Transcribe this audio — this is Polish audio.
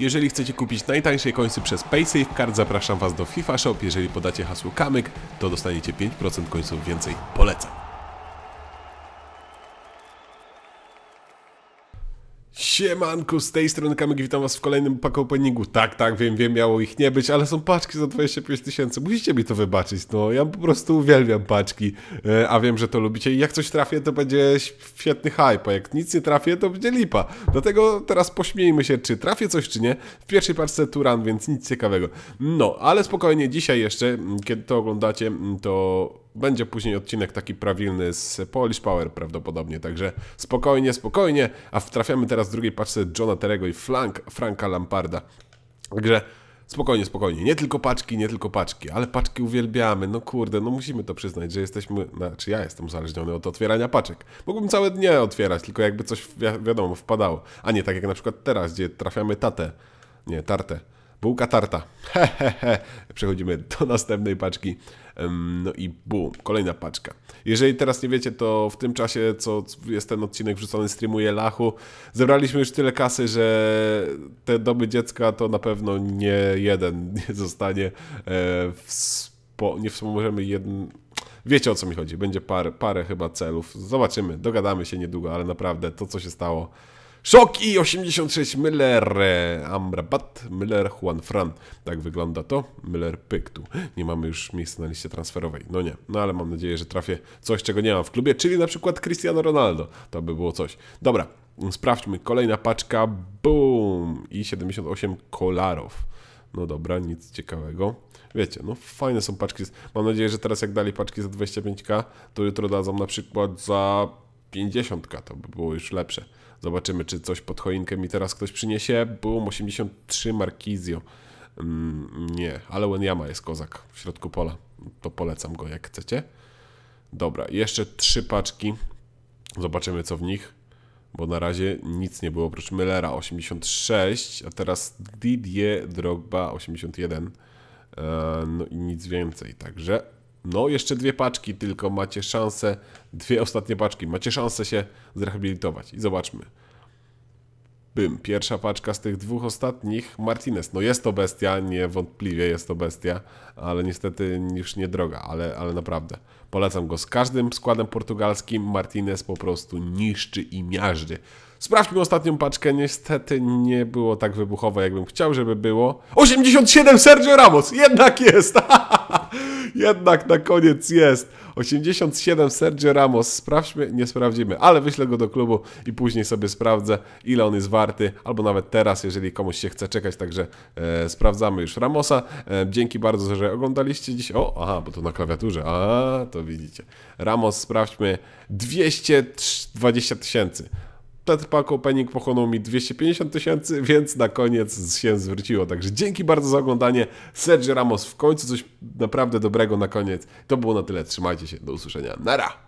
Jeżeli chcecie kupić najtańsze końce przez Card zapraszam Was do FIFA Shop. Jeżeli podacie hasło KAMYK, to dostaniecie 5% końców więcej. Polecam. Siemanku, z tej strony Kamek, witam was w kolejnym paku openingu. Tak, tak, wiem, wiem, miało ich nie być, ale są paczki za 25 tysięcy, musicie mi to wybaczyć, no ja po prostu uwielbiam paczki, e, a wiem, że to lubicie i jak coś trafię, to będzie świetny hype, a jak nic nie trafię, to będzie lipa. Dlatego teraz pośmiejmy się, czy trafię coś, czy nie. W pierwszej paczce Turan, więc nic ciekawego. No, ale spokojnie, dzisiaj jeszcze, mm, kiedy to oglądacie, mm, to będzie później odcinek taki prawilny z Polish Power prawdopodobnie, także spokojnie, spokojnie, a trafiamy teraz w drugiej paczce Johna Terego i flank Franka Lamparda. Także spokojnie, spokojnie, nie tylko paczki, nie tylko paczki, ale paczki uwielbiamy, no kurde, no musimy to przyznać, że jesteśmy, znaczy ja jestem uzależniony od otwierania paczek. Mógłbym całe dnie otwierać, tylko jakby coś wi wiadomo wpadało, a nie tak jak na przykład teraz, gdzie trafiamy tatę, nie, tartę. Bułka tarta. Hehehe. Przechodzimy do następnej paczki. No i bum, kolejna paczka. Jeżeli teraz nie wiecie, to w tym czasie, co jest ten odcinek wrzucony, streamuje Lachu. Zebraliśmy już tyle kasy, że te doby dziecka to na pewno nie jeden nie zostanie e, w spo, nie wspomożemy jeden. Wiecie o co mi chodzi. Będzie parę parę chyba celów. Zobaczymy, dogadamy się niedługo, ale naprawdę to, co się stało. Szoki 86 Müller, e, Amrabat, Müller, Juan Fran. Tak wygląda to. Müller pyk Nie mamy już miejsca na liście transferowej. No nie, no ale mam nadzieję, że trafię coś, czego nie mam w klubie, czyli na przykład Cristiano Ronaldo. To by było coś. Dobra, sprawdźmy. Kolejna paczka. Boom! I 78 kolarów. No dobra, nic ciekawego. Wiecie, no fajne są paczki. Mam nadzieję, że teraz jak dali paczki za 25k, to jutro dadzą na przykład za 50k, to by było już lepsze. Zobaczymy, czy coś pod choinkę mi teraz ktoś przyniesie. Boom, 83 Markizio. Mm, nie, ale Wenyama jest kozak w środku pola. To polecam go, jak chcecie. Dobra, jeszcze trzy paczki. Zobaczymy, co w nich. Bo na razie nic nie było, oprócz Millera 86, a teraz Didier Drogba 81. E, no i nic więcej, także no, jeszcze dwie paczki tylko macie szansę, dwie ostatnie paczki, macie szansę się zrehabilitować. I zobaczmy. Bym, pierwsza paczka z tych dwóch ostatnich, Martinez. No jest to bestia, niewątpliwie jest to bestia, ale niestety już nie droga, ale, ale naprawdę. Polecam go z każdym składem portugalskim, Martinez po prostu niszczy i miażdży. Sprawdźmy ostatnią paczkę, niestety nie było tak wybuchowe, jakbym chciał, żeby było. 87 Sergio Ramos, jednak jest! Jednak na koniec jest. 87 Sergio Ramos. Sprawdźmy, nie sprawdzimy, ale wyślę go do klubu i później sobie sprawdzę, ile on jest warty, albo nawet teraz, jeżeli komuś się chce czekać, także e, sprawdzamy już Ramosa. E, dzięki bardzo, że oglądaliście dziś. O, aha, bo to na klawiaturze. A, to widzicie. Ramos sprawdźmy. 220 tysięcy. Petr Pak Penning pochłonął mi 250 tysięcy, więc na koniec się zwróciło. Także dzięki bardzo za oglądanie. Sergio Ramos w końcu coś naprawdę dobrego na koniec. To było na tyle. Trzymajcie się. Do usłyszenia. Nara!